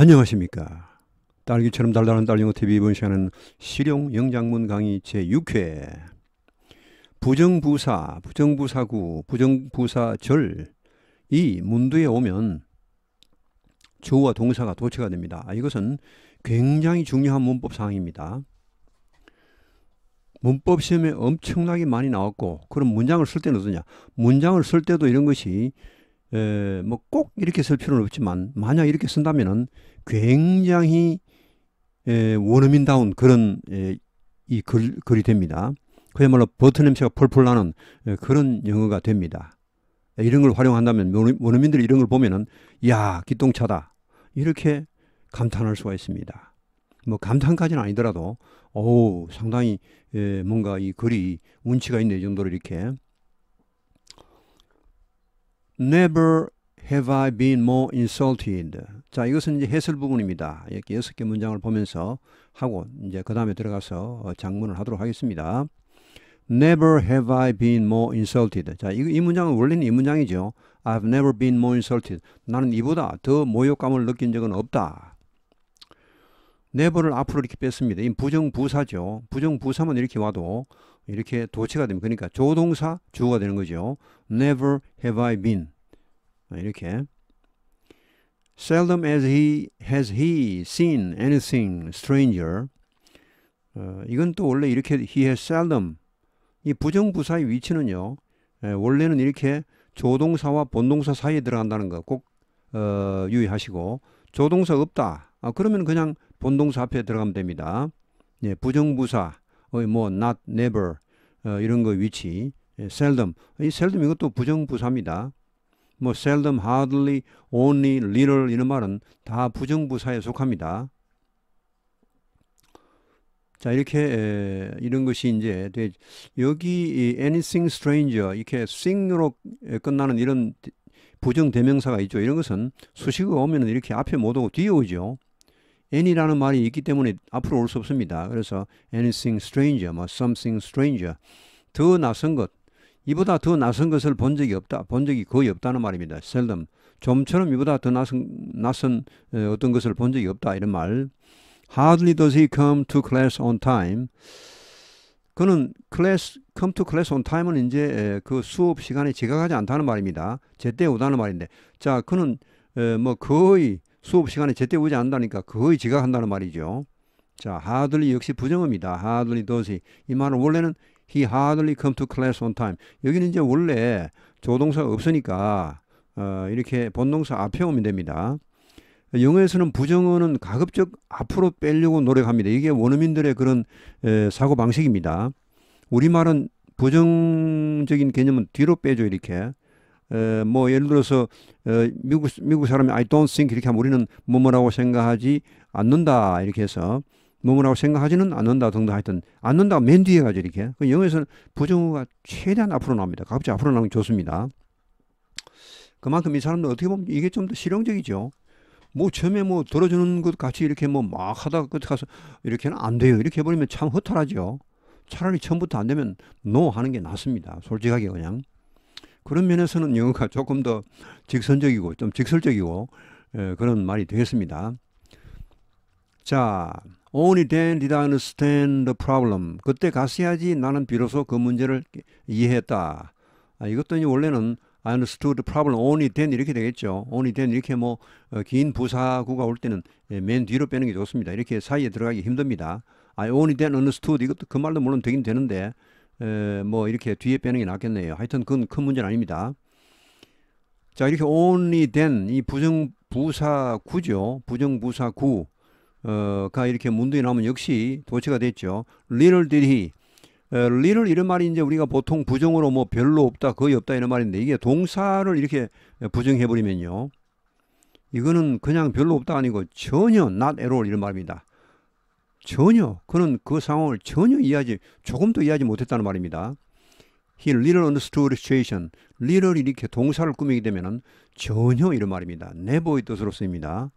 안녕하십니까. 딸기처럼 달달한 딸기어 TV 이번 시간은 실용 영장문 강의 제6회 부정부사, 부정부사구, 부정부사절 이 문두에 오면 조와 동사가 도체가 됩니다. 아, 이것은 굉장히 중요한 문법 사항입니다. 문법 시험에 엄청나게 많이 나왔고 그런 문장을 쓸 때는 어떠냐? 문장을 쓸 때도 이런 것이 뭐꼭 이렇게 쓸 필요는 없지만 만약 이렇게 쓴다면은 굉장히 에, 원어민다운 그런 에, 이 글, 글이 됩니다. 그야말로 버터 냄새가 펄펄 나는 에, 그런 영어가 됩니다. 에, 이런 걸 활용한다면 원어민들이 이런 걸 보면은 야 기똥차다 이렇게 감탄할 수가 있습니다. 뭐 감탄까지는 아니더라도 오 상당히 에, 뭔가 이 글이 운치가 있네 이 정도로 이렇게 Never have I been more insulted. 자, 이것은 이제 해설 부분입니다. 이렇게 여섯 개 문장을 보면서 하고 이제 그 다음에 들어가서 어, 장문을 하도록 하겠습니다. Never have I been more insulted. 자, 이, 이 문장은 원래는 이 문장이죠. I've never been more insulted. 나는 이보다 더 모욕감을 느낀 적은 없다. never를 앞으로 이렇게 뺐습니다. 이 부정부사죠. 부정부사만 이렇게 와도 이렇게 도체가 됩니다. 그러니까 조동사 주어가 되는 거죠. Never have I been. 어, 이렇게 Seldom as he has he seen anything stranger. 어, 이건 또 원래 이렇게 he has seldom 이 부정부사의 위치는요. 예, 원래는 이렇게 조동사와 본동사 사이에 들어간다는 거꼭 어, 유의하시고 조동사 없다. 아, 그러면 그냥 본동사 앞에 들어가면 됩니다. 예, 부정부사, 뭐 not, never 어, 이런 거 위치, 예, seldom. 이 seldom 이것도 부정부사입니다. 뭐 seldom, hardly, only, little 이런 말은 다 부정부사에 속합니다. 자 이렇게 에, 이런 것이 이제 여기 anything stranger 이렇게 t i n g 으로 끝나는 이런 부정 대명사가 있죠. 이런 것은 수식어가 오면 이렇게 앞에 못 오고 뒤에 오죠. any라는 말이 있기 때문에 앞으로 올 수 없습니다. 그래서 anything stranger, 뭐 something stranger 더 나선 것 이보다 더낯선 것을 본 적이 없다. 본 적이 거의 없다는 말입니다. seldom. 좀처럼 이보다 더낯선낯선 어, 어떤 것을 본 적이 없다. 이런 말. Hardly does he come to class on time. 그는 클래스, come to class on time은 이제 그 수업 시간에 지각하지 않다는 말입니다. 제때 오다는 말인데. 자, 그는 어, 뭐 거의 수업 시간에 제때 오지 않는다니까 거의 지각한다는 말이죠. 자, hardly 역시 부정어입니다. hardly does he. 이 말은 원래는 He hardly come to class on time. 여기는 이제 원래 조동사가 없으니까 어, 이렇게 본동사 앞에 오면 됩니다. 영어에서는 부정어는 가급적 앞으로 빼려고 노력합니다. 이게 원어민들의 그런 에, 사고 방식입니다. 우리말은 부정적인 개념은 뒤로 빼죠 이렇게. 에, 뭐 예를 들어서 에, 어, 미국 미국 사람이 I don't think 이렇게 하면 우리는 뭐뭐라고 생각하지 않는다 이렇게 해서 몸으라고 생각하지는 않는다 등등 하여튼 않는다 맨 뒤에 가죠 이렇게 그 영어에서는 부정어가 최대한 앞으로 나옵니다 갑자기 앞으로 나오면 좋습니다 그만큼 이 사람들 어떻게 보면 이게 좀 더 실용적이죠 뭐 처음에 뭐 들어주는 것 같이 이렇게 뭐 막 하다가 끝에 가서 이렇게는 안 돼요 이렇게 해버리면 참 허탈하죠 차라리 처음부터 안 되면 노 no 하는 게 낫습니다 솔직하게 그냥 그런 면에서는 영어가 조금 더 직선적이고 좀 직설적이고 에, 예, 그런 말이 되겠습니다. 자, only then did I understand the problem. 그때 가서야지 나는 비로소 그 문제를 이해했다. 아, 이것도 이제 원래는 I understood the problem only then 이렇게 되겠죠. only then 이렇게 뭐긴 어, 부사구가 올 때는 예, 맨 뒤로 빼는 게 좋습니다. 이렇게 사이에 들어가기 힘듭니다. I only then understood 이것도 그 말도 물론 되긴 되는데 에, 뭐 이렇게 뒤에 빼는 게 낫겠네요. 하여튼 그건 큰 문제는 아닙니다. 자 이렇게 only then 이 부정 부사구죠. 부정 부사구 어가 이렇게 문득이 나오면 역시 도체가 됐죠. little did he. 어, little 이런 말이 이제 우리가 보통 부정으로 뭐 별로 없다, 거의 없다 이런 말인데 이게 동사를 이렇게 어, 부정해 버리면요. 이거는 그냥 별로 없다 아니고 전혀 not at all 이런 말입니다. 전혀 그는 그 상황을 전혀 이해하지 조금도 이해하지 못했다는 말입니다. He little understood situation. little 이렇게 동사를 꾸미게 되면 전혀 이런 말입니다. n e 의 뜻으로 쓰입니다.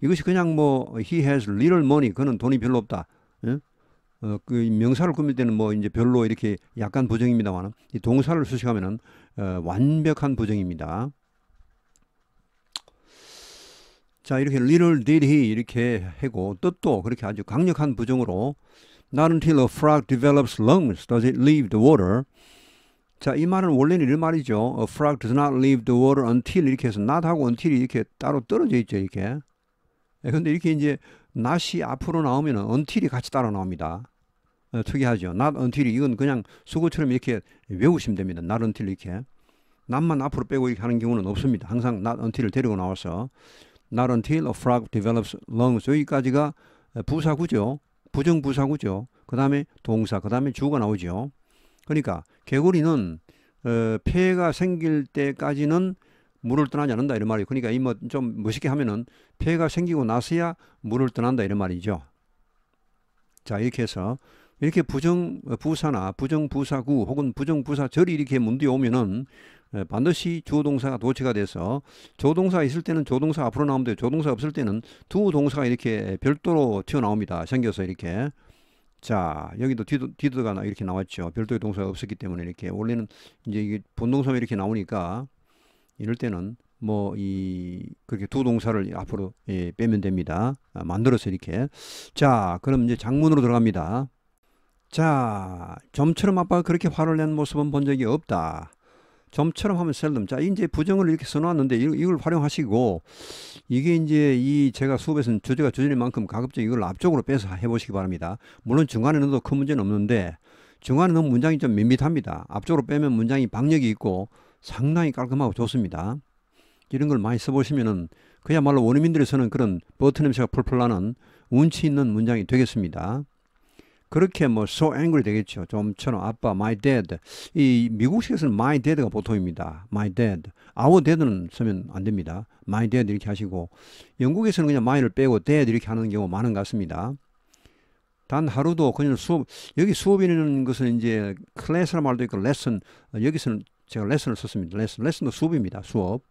이것이 그냥 뭐 he has little money 그는 돈이 별로 없다. 예? 어, 그 명사를 꾸밀 때는 뭐 이제 별로 이렇게 약간 부정입니다만은 이 동사를 수식하면은 어, 완벽한 부정입니다. 자 이렇게 little did he 이렇게 하고 뜻도 그렇게 아주 강력한 부정으로 not until a frog develops lungs does it leave the water. 자, 이 말은 원래는 이런 말이죠. A frog does not leave the water until 이렇게 해서 not하고 until 이렇게 따로 떨어져 있죠, 이렇게. 네, 근데 이렇게 이제 낫이 앞으로 나오면은 언틸이 같이 따라 나옵니다. 어, 특이하죠. 낫 언틸이 이건 그냥 수고처럼 이렇게 외우시면 됩니다. 낫 언틸 이렇게. 낫만 앞으로 빼고 이렇게 하는 경우는 없습니다. 항상 낫 언틸을 데리고 나와서 낫 언틸 a frog develops lungs 여기까지가 어, 부사구죠. 부정부사구죠. 그 다음에 동사, 그 다음에 주가 나오죠. 그러니까 개구리는 어, 폐가 생길 때까지는 물을 떠나지 않는다 이런 말이에요. 그러니까 이 뭐 좀 멋있게 하면은 폐가 생기고 나서야 물을 떠난다 이런 말이죠. 자 이렇게 해서 이렇게 부정 어, 부사나 부정 부사구 혹은 부정 부사절이 이렇게 문뒤에 오면은 어, 반드시 주어 동사가 도체가 돼서 조 동사 있을 때는 조 동사 앞으로 나오는데 조 동사 없을 때는 두 동사가 이렇게 별도로 튀어나옵니다. 생겨서 이렇게 자 여기도 뒤도 뒤도가 이렇게 나왔죠. 별도의 동사가 없었기 때문에 이렇게 원래는 이제 이게 본동사가 이렇게 나오니까 이럴 때는 뭐 이 그렇게 두 동사를 앞으로 예, 빼면 됩니다. 아, 만들어서 이렇게 자 그럼 이제 장문으로 들어갑니다. 자좀처럼 아빠가 그렇게 화를 낸 모습은 본 적이 없다. 좀처럼 하면 셀덤. 자, 이제 부정을 이렇게 써놨는데 이걸 활용하시고 이게 이제 이 제가 수업에서는 주제가 주제인 만큼 가급적 이걸 앞쪽으로 빼서 해보시기 바랍니다. 물론 중간에 넣어도 큰 문제는 없는데 중간에 넣으면 문장이 좀 밋밋합니다. 앞쪽으로 빼면 문장이 박력이 있고 상당히 깔끔하고 좋습니다. 이런 걸 많이 써보시면은 그야말로 원어민들에서는 그런 버튼 냄새가 풀풀 나는 운치 있는 문장이 되겠습니다. 그렇게 뭐 so angry 되겠죠. 좀처럼 아빠 my dad 이 미국식에서는 my dad가 보통입니다. my dad our dad는 쓰면 안 됩니다. my dad 이렇게 하시고 영국에서는 그냥 my를 빼고 dad 이렇게 하는 경우 많은 것 같습니다. 단 하루도 그냥 수업 여기 수업이라는 것은 이제 클래스란 말도 있고 레슨 여기서는 제가 레슨을 썼습니다. 레슨. 레슨도 수업입니다. 수업.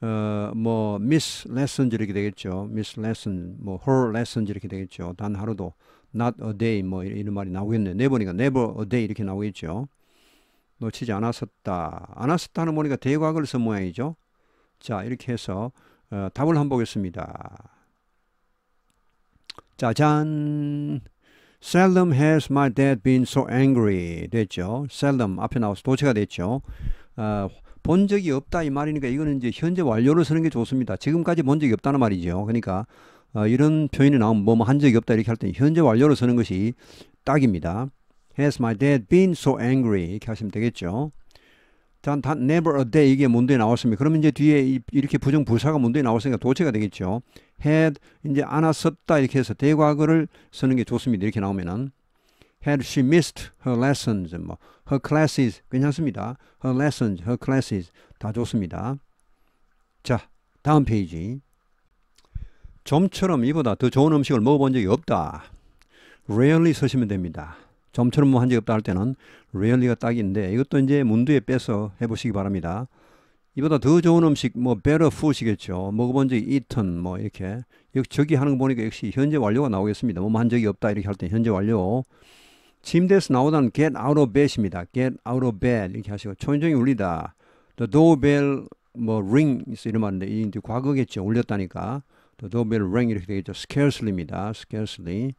어, 뭐, 미스 레슨 l 이렇게 되겠죠. 미스 레슨, 뭐, her lesson 이렇게 되겠죠. 단 하루도 not a day 뭐 이런 말이 나오겠네. 네번이니까 never a day 이렇게 나오겠죠. 놓치지 않았었다. 않았었다는 보니까 대과거를 쓴 모양이죠. 자, 이렇게 해서 어, 답을 한번 보겠습니다. 짜잔! Seldom has my dad been so angry 됐죠. Seldom 앞에 나와서 도체가 됐죠. 어, 본 적이 없다 이 말이니까 이거는 이제 현재 완료를 쓰는 게 좋습니다. 지금까지 본 적이 없다는 말이죠. 그러니까 어, 이런 표현이 나오면 뭐뭐한 적이 없다 이렇게 할때 현재 완료를 쓰는 것이 딱입니다. Has my dad been so angry 이렇게 하시면 되겠죠. 단, 단 never a day 이게 문도에 나왔습니다. 그러면 이제 뒤에 이렇게 부정 부사가 문도에 나왔으니까 도체가 되겠죠. had 이제 안아 었다 이렇게 해서 대과거를 쓰는 게 좋습니다. 이렇게 나오면은 had she missed her lessons 뭐 her classes 괜찮습니다. her lessons, her classes 다 좋습니다. 자, 다음 페이지. 좀처럼 이보다 더 좋은 음식을 먹어본 적이 없다. rarely 쓰시면 됩니다. 좀처럼뭐 한 적이 없다 할 때는 레얼리가 딱인데 이것도 이제 문두에 빼서 해보시기 바랍니다. 이보다 더 좋은 음식 뭐 better food이겠죠. 먹어본 적이 eaten 뭐 이렇게 여기 저기 하는 거 보니까 역시 현재 완료가 나오겠습니다. 뭐한 적이 없다 이렇게 할 때 현재 완료. 침대에서 나오다는 get out of bed입니다. get out of bed 이렇게 하시고 초인종이 울리다. The doorbell 뭐 ring 이런 말인데 이제 과거겠죠. 울렸다니까. The doorbell ring 이렇게 되겠죠. scarcely입니다. scarcely.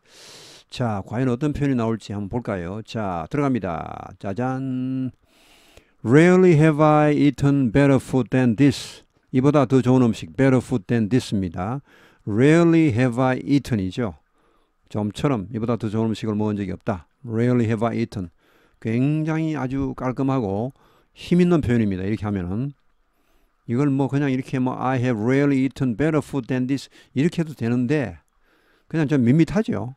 자, 과연 어떤 표현이 나올지 한번 볼까요? 자, 들어갑니다. 짜잔. Rarely have I eaten better food than this. 이보다 더 좋은 음식, better food than this입니다. Rarely have I eaten이죠. 점처럼 이보다 더 좋은 음식을 먹은 적이 없다. Rarely have I eaten. 굉장히 아주 깔끔하고 힘 있는 표현입니다. 이렇게 하면은 이걸 뭐 그냥 이렇게 뭐 I have rarely eaten better food than this 이렇게 해도 되는데 그냥 좀 밋밋하죠.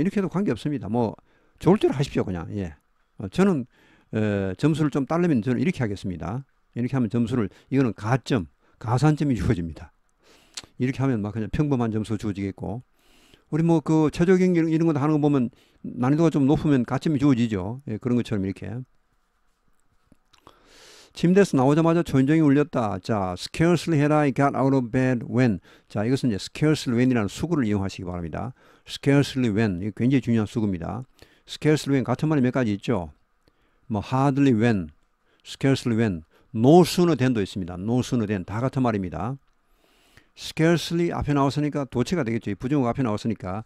이렇게 해도 관계 없습니다. 뭐 좋을 대로 하십시오 그냥. 예. 어, 저는 에, 어, 점수를 좀 따려면 저는 이렇게 하겠습니다. 이렇게 하면 점수를 이거는 가점, 가산점이 주어집니다. 이렇게 하면 막 그냥 평범한 점수 주어지겠고 우리 뭐 그 최저 경기 이런 거 하는 거 보면 난이도가 좀 높으면 가점이 주어지죠. 예, 그런 것처럼 이렇게 침대에서 나오자마자 전종이 울렸다. 자, scarcely had I got out of bed when. 자, 이것은 이제 scarcely when이라는 수구를 이용하시기 바랍니다. scarcely when. 이 굉장히 중요한 수구입니다. scarcely when 같은 말이 몇 가지 있죠. 뭐 hardly when, scarcely when, no sooner than도 있습니다. no sooner than 다 같은 말입니다. scarcely 앞에 나왔으니까 도체가 되겠죠. 부정어가 앞에 나왔으니까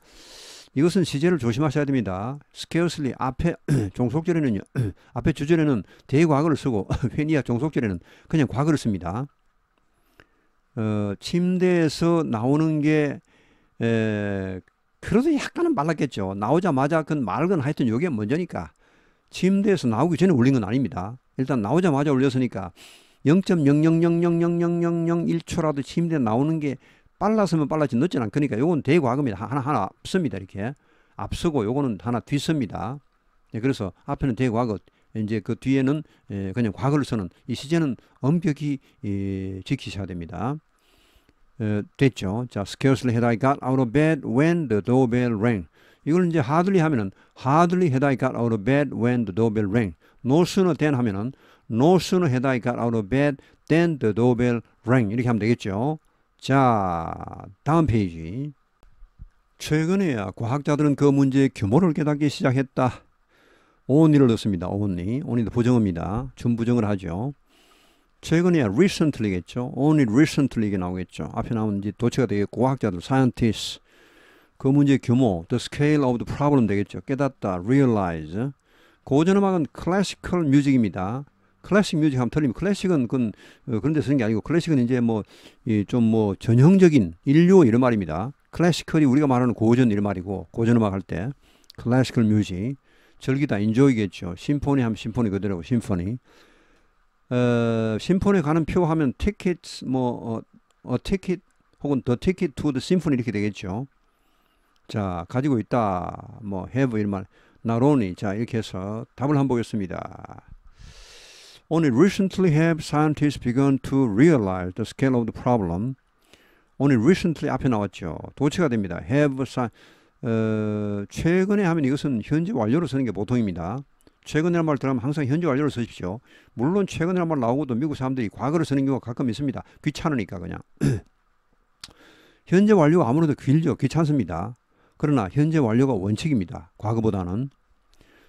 이것은 시제를 조심하셔야 됩니다. scarcely 앞에 종속절에는요. 앞에 주절에는 대과거를 쓰고 회니아 종속절에는 그냥 과거를 씁니다. 어, 침대에서 나오는 게 에, 그래도 약간은 말랐겠죠. 나오자마자 그건 맑은 하여튼 요게 먼저니까 침대에서 나오기 전에 울린 건 아닙니다. 일단 나오자마자 울렸으니까 0.000000001초라도 침대 나오는 게 빨랐으면 빨랐지 늦진 않으니까 요건 대과금이다. 하나하나 앞섭니다. 이렇게. 앞서고 요거는 하나 뒤섭니다. 예, 그래서 앞에는 대과거 이제 그 뒤에는 예, 그냥 과거를 쓰는 이 시제는 엄격히 예, 지키셔야 됩니다. 에, 됐죠. 자, scarcely had I got out of bed when the doorbell rang. 이걸 이제 hardly 하면은 hardly had I got out of bed when the doorbell rang. no sooner than 하면은 no sooner had I got out of bed than the doorbell rang. 이렇게 하면 되겠죠. 자, 다음 페이지. 최근에야 과학자들은 그 문제의 규모를 깨닫기 시작했다. 온니를 넣습니다. 온니. 온니도 부정입니다. 준부정을 하죠. 최근에야 recently겠죠. o n recently가 나오겠죠. 앞에 나온 이제 도체가 되겠 과학자들, scientists. 그 문제의 규모, the scale of the problem 되겠죠. 깨닫다, realize. 고전음악은 클래시컬 뮤직입니다. 클래식 뮤직 하면 틀리면 클래식은 그건 어, 그런 데 쓰는 게 아니고 클래식은 이제 뭐좀뭐뭐 뭐 전형적인 인류 이런 말입니다. 클래식컬이 우리가 말하는 고전 이런 말이고 고전 음악 할 때클래식컬 뮤직 절기다 인조이겠죠. 심포니 하면 심포니 그대로 심포니. 어, 심포니 가는 표 하면 티켓 뭐 어, 티켓 어, 혹은 더 티켓 투 더 심포니 이렇게 되겠죠. 자, 가지고 있다. 뭐 have 이런 말 나로니 자, 이렇게 해서 답을 한번 보겠습니다. Only recently have scientists begun to realize the scale of the problem. Only recently 앞에 나왔죠. 도체가 됩니다. have s 어, 최근에 하면 이것은 현재 완료로 쓰는 게 보통입니다. 최근이라는 말 들으면 항상 현재 완료를 쓰십시오. 물론 최근이라는 말 나오고도 미국 사람들이 과거를 쓰는 경우가 가끔 있습니다. 귀찮으니까 그냥. 현재 완료가 아무래도 길죠. 귀찮습니다. 그러나 현재 완료가 원칙입니다. 과거보다는.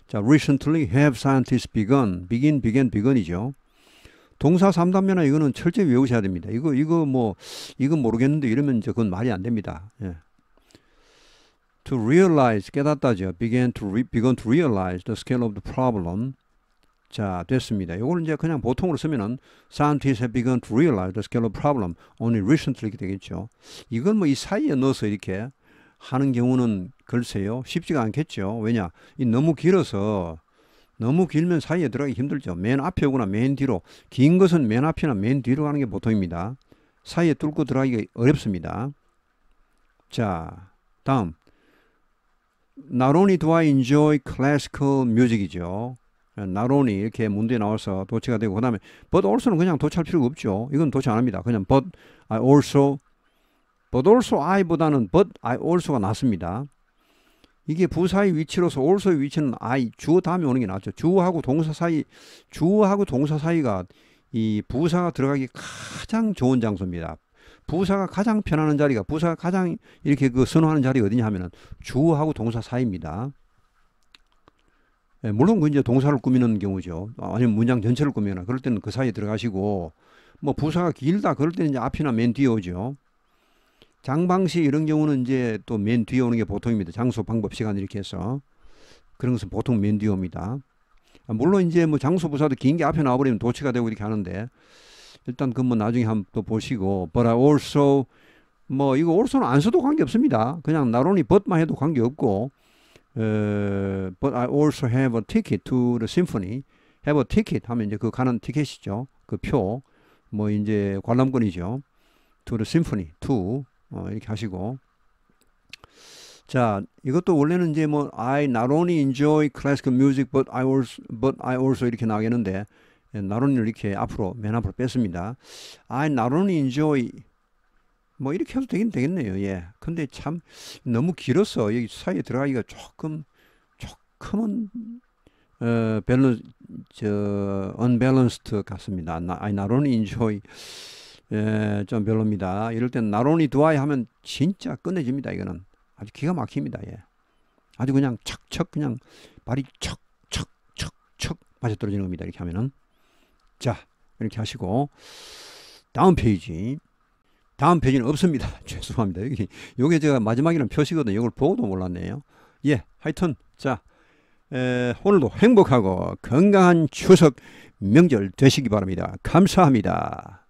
자, recently have scientists begun, begin, began, begun이죠. 동사 3단면은 이거는 철저히 외우셔야 됩니다. 이거, 이거 뭐, 이거 모르겠는데 이러면 이제 그건 말이 안 됩니다. 예. To realize, 깨닫다죠. began to, re, begun to realize the scale of the problem. 자, 됐습니다. 이걸 이제 그냥 보통으로 쓰면은 scientists have begun to realize the scale of problem only recently 이렇게 되겠죠. 이건 뭐 이 사이에 넣어서 이렇게 하는 경우는 글쎄요 쉽지가 않겠죠. 왜냐 이 너무 길어서 너무 길면 사이에 들어가기 힘들죠. 맨 앞에 오거나 맨 뒤로 긴 것은 맨 앞이나 맨 뒤로 가는 게 보통입니다. 사이에 뚫고 들어가기가 어렵습니다. 자 다음 Not only do I enjoy classical music이죠. Not only 이렇게 문제에 나와서 도치가 되고 그 다음에 but also는 그냥 도치할 필요가 없죠. 이건 도치 안 합니다. 그냥 but I also But also I보다는 but I also가 낫습니다. 이게 부사의 위치로서 also의 위치는 I 주어 다음에 오는 게 낫죠. 주어하고 동사 사이 주어하고 동사 사이가 이 부사가 들어가기 가장 좋은 장소입니다. 부사가 가장 편하는 자리가 부사가 가장 이렇게 그 선호하는 자리 어디냐 하면은 주어하고 동사 사이입니다. 예, 물론 그 이제 동사를 꾸미는 경우죠. 아니면 문장 전체를 꾸미거나 그럴 때는 그 사이에 들어가시고 뭐 부사가 길다 그럴 때는 이제 앞이나 맨 뒤에 오죠. 장방시 이런 경우는 이제 또 맨 뒤에 오는 게 보통입니다. 장소 방법 시간 이렇게 해서 그런 것은 보통 맨 뒤에 옵니다. 아, 물론 이제 뭐 장소 부사도 긴 게 앞에 나와버리면 도치가 되고 이렇게 하는데 일단 그 뭐 나중에 한번 또 보시고 but I also 뭐 이거 also는 안 써도 관계 없습니다. 그냥 나론이 but만 해도 관계 없고 어, but I also have a ticket to the symphony have a ticket 하면 이제 그 가는 티켓이죠. 그 표 뭐 이제 관람권이죠. to the symphony to 어, 이렇게 하시고 자, 이것도 원래는 이제 뭐 I not only enjoy classical music but I also but I also 이렇게 나오겠는데 나론을 예, 이렇게 앞으로 맨 앞으로 뺐습니다. I not only enjoy 뭐 이렇게 해도 되긴 되겠네요. 예. 근데 참 너무 길어서 여기 사이에 들어가기가 조금 조금은 어 밸런스 저 언밸런스드 같습니다. I not only enjoy 예, 좀 별로입니다. 이럴 땐 나론이 두아이 하면 진짜 끝내줍니다. 이거는 아주 기가 막힙니다. 예. 아주 그냥 척척 그냥 발이 척척척척 맞아 떨어지는 겁니다. 이렇게 하면은 자 이렇게 하시고 다음 페이지 다음 페이지는 없습니다. 죄송합니다. 여기 요게 제가 마지막이라는 표시거든요. 이걸 보고도 몰랐네요. 예, 하여튼 자. 에, 오늘도 행복하고 건강한 추석 명절 되시기 바랍니다. 감사합니다.